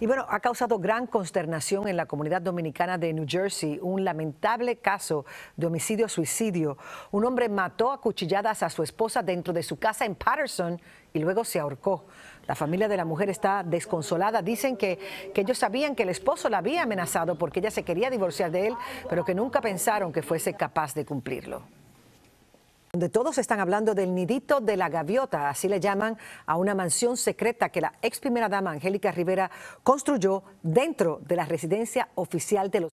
Y bueno, ha causado gran consternación en la comunidad dominicana de New Jersey un lamentable caso de homicidio-suicidio. Un hombre mató a cuchilladas a su esposa dentro de su casa en Patterson y luego se ahorcó. La familia de la mujer está desconsolada. Dicen que, que ellos sabían que el esposo la había amenazado porque ella se quería divorciar de él, pero que nunca pensaron que fuese capaz de cumplirlo donde todos están hablando del nidito de la gaviota, así le llaman a una mansión secreta que la ex primera dama Angélica Rivera construyó dentro de la residencia oficial de los...